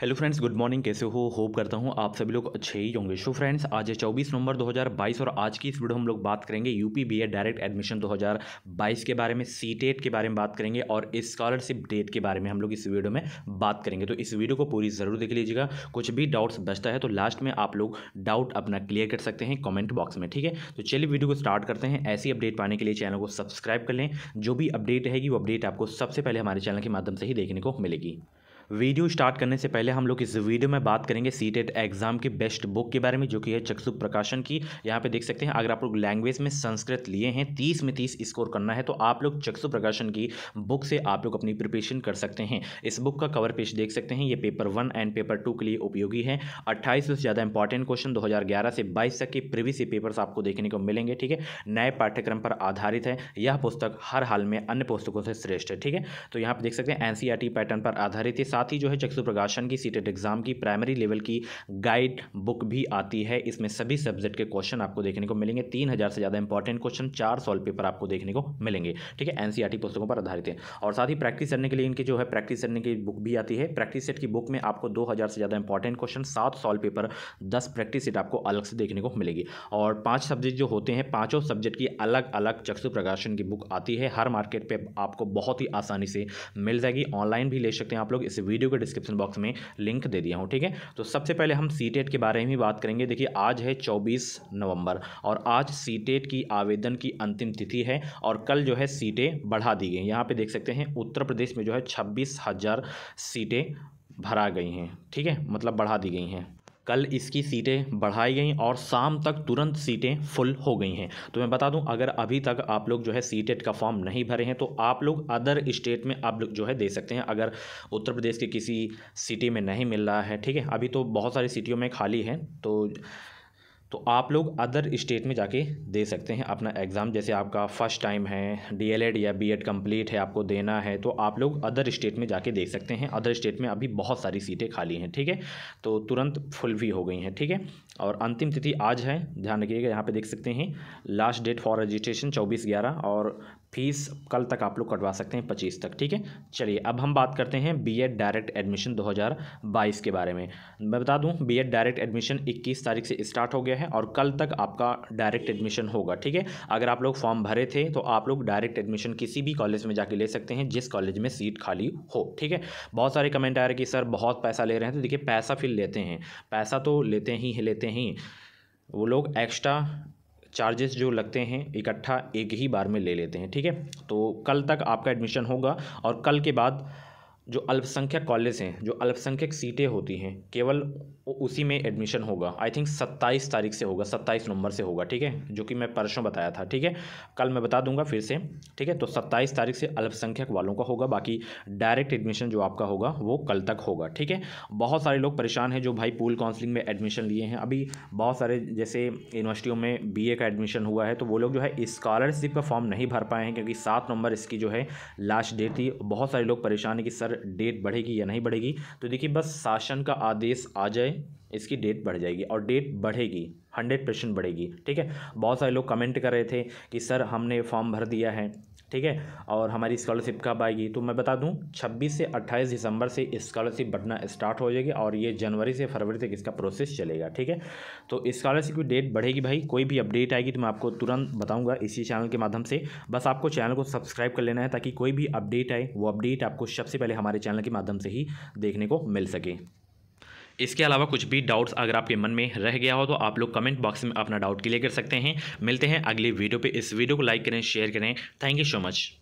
hello friends good morning कैसे हो hope करता हूँ आप सभी लोग अच्छे ही होंगे शो फ्रेंड्स आज है चौबीस नवंबर 2022 और आज की इस वीडियो हम लोग बात करेंगे यूपी बीए डायरेक्ट एडमिशन 2022 के बारे में सी टेट के बारे में बात करेंगे और स्कॉलरशिप डेट के बारे में हम लोग इस वीडियो में बात करेंगे तो इस वीडियो को पूरी ज़रूर देख लीजिएगा कुछ भी डाउट्स बचता है तो लास्ट में आप लोग डाउट अपना क्लियर कर सकते हैं कॉमेंट बॉक्स में ठीक है तो चलिए वीडियो को स्टार्ट करते हैं ऐसी अपडेट पाने के लिए चैनल को सब्सक्राइब कर लें जो भी अपडेट रहेगी वो अपडेट आपको सबसे पहले हमारे चैनल के माध्यम से ही देखने को मिलेगी वीडियो स्टार्ट करने से पहले हम लोग इस वीडियो में बात करेंगे सी एग्जाम की बेस्ट बुक के बारे में जो कि है चक्षु प्रकाशन की यहाँ पे देख सकते हैं अगर आप लोग लैंग्वेज में संस्कृत लिए हैं तीस में तीस स्कोर करना है तो आप लोग चक्षु प्रकाशन की बुक से आप लोग अपनी प्रिपरेशन कर सकते हैं इस बुक का कवर पेज देख सकते हैं ये paper one and paper two के लिए उपयोगी है अट्ठाईस से ज़्यादा इंपॉर्टेंट क्वेश्चन दो से बाईस तक के प्रीवियस पेपर्स आपको देखने को मिलेंगे ठीक है नए पाठ्यक्रम पर आधारित है यह पुस्तक हर हाल में अन्य पुस्तकों से श्रेष्ठ है ठीक है तो यहाँ पर देख सकते हैं एनसीईआरटी पैटर्न e पर आधारित है साथ ही जो है चक्षु प्रकाशन की सीटेट एग्ज़ाम e की प्राइमरी लेवल की गाइड बुक भी आती है इसमें सभी सब्जेक्ट के क्वेश्चन आपको देखने को मिलेंगे तीन हज़ार से ज़्यादा इंपॉर्टेंट क्वेश्चन चार सॉल्व पेपर आपको देखने को मिलेंगे ठीक है एनसीईआरटी e पुस्तकों पर आधारित है और साथ ही प्रैक्टिस करने के लिए इनकी जो है प्रैक्टिस करने की बुक भी आती है प्रैक्टिस सेट की बुक में आपको दो हज़ार से ज़्यादा इंपॉर्टेंट क्वेश्चन सात सॉल्व पेपर दस प्रैक्टिस सेट आपको अलग से देखने को मिलेगी और पाँच सब्जेक्ट जो होते हैं पाँचों सब्जेक्ट की अलग अलग चक्षु प्रकाशन की बुक आती है हर मार्केट पर आपको बहुत ही आसानी से मिल जाएगी ऑनलाइन भी ले सकते हैं आप लोग इसे वीडियो के डिस्क्रिप्शन बॉक्स में लिंक दे दिया हूँ ठीक है तो सबसे पहले हम सी के बारे में बात करेंगे देखिए आज है चौबीस नवंबर और आज सी की आवेदन की अंतिम तिथि है और कल जो है सीटें बढ़ा दी गई यहाँ पर देख सकते हैं उत्तर प्रदेश में जो है छब्बीस हज़ार सीटें भरा गई हैं ठीक है मतलब बढ़ा दी गई हैं कल इसकी सीटें बढ़ाई गई और शाम तक तुरंत सीटें फुल हो गई हैं तो मैं बता दूं अगर अभी तक आप लोग जो है सी का फॉर्म नहीं भरे हैं तो आप लोग अदर स्टेट में आप लोग जो है दे सकते हैं अगर उत्तर प्रदेश के किसी सिटी में नहीं मिल रहा है ठीक है अभी तो बहुत सारी सिटियों में खाली है तो तो आप लोग अदर स्टेट में जाके दे सकते हैं अपना एग्ज़ाम जैसे आपका फ़र्स्ट टाइम है डीएलएड या बीएड कंप्लीट है आपको देना है तो आप लोग अदर स्टेट में जाके दे सकते हैं अदर स्टेट में अभी बहुत सारी सीटें खाली हैं ठीक है तो तुरंत फुल भी हो गई हैं ठीक है और अंतिम तिथि आज है ध्यान रखिएगा यहाँ पे देख सकते हैं लास्ट डेट फॉर रजिस्ट्रेशन चौबीस ग्यारह और फीस कल तक आप लोग कटवा सकते हैं पच्चीस तक ठीक है चलिए अब हम बात करते हैं बीएड डायरेक्ट एडमिशन 2022 के बारे में मैं बता दूं बीएड डायरेक्ट एडमिशन 21 तारीख से स्टार्ट हो गया है और कल तक आपका डायरेक्ट एडमिशन होगा ठीक है अगर आप लोग फॉर्म भरे थे तो आप लोग डायरेक्ट एडमिशन किसी भी कॉलेज में जाके ले सकते हैं जिस कॉलेज में सीट खाली हो ठीक है बहुत सारे कमेंट आ रहे कि सर बहुत पैसा ले रहे हैं तो देखिए पैसा फिर लेते हैं पैसा तो लेते ही लेते ही वो लोग एक्स्ट्रा चार्जेस जो लगते हैं इकट्ठा एक ही बार में ले लेते हैं ठीक है तो कल तक आपका एडमिशन होगा और कल के बाद जो अल्पसंख्यक कॉलेज हैं जो अल्पसंख्यक सीटें होती हैं केवल उसी में एडमिशन होगा आई थिंक सत्ताईस तारीख से होगा सत्ताईस नवंबर से होगा ठीक है जो कि मैं परसों बताया था ठीक है कल मैं बता दूंगा फिर से ठीक है तो सत्ताईस तारीख से अल्पसंख्यक वालों का होगा बाकी डायरेक्ट एडमिशन जो आपका होगा वो कल तक होगा ठीक है बहुत सारे लोग परेशान हैं जो भाई पूल काउंसलिंग में एडमिशन लिए हैं अभी बहुत सारे जैसे यूनिवर्सिटियों में बी का एडमिशन हुआ है तो वो लोग जो है स्कॉलरशिप का फॉर्म नहीं भर पाए हैं क्योंकि सात नवंबर इसकी जो है लास्ट डेट थी बहुत सारे लोग परेशान हैं कि सर डेट बढ़ेगी या नहीं बढ़ेगी तो देखिए बस शासन का आदेश आ जाए इसकी डेट बढ़ जाएगी और डेट बढ़ेगी हंड्रेड परसेंट बढ़ेगी ठीक है बहुत सारे लोग कमेंट कर रहे थे कि सर हमने फॉर्म भर दिया है ठीक है और हमारी स्कॉलरशिप कब आएगी तो मैं बता दूं 26 से 28 दिसंबर से स्कॉलरशिप बढ़ना स्टार्ट हो जाएगी और ये जनवरी से फरवरी तक इसका प्रोसेस चलेगा ठीक है तो स्कॉलरशिप की डेट बढ़ेगी भाई कोई भी अपडेट आएगी तो मैं आपको तुरंत बताऊंगा इसी चैनल के माध्यम से बस आपको चैनल को सब्सक्राइब कर लेना है ताकि कोई भी अपडेट आए वो अपडेट आपको सबसे पहले हमारे चैनल के माध्यम से ही देखने को मिल सके इसके अलावा कुछ भी डाउट्स अगर आपके मन में रह गया हो तो आप लोग कमेंट बॉक्स में अपना डाउट क्लियर कर सकते हैं मिलते हैं अगली वीडियो पे इस वीडियो को लाइक करें शेयर करें थैंक यू सो मच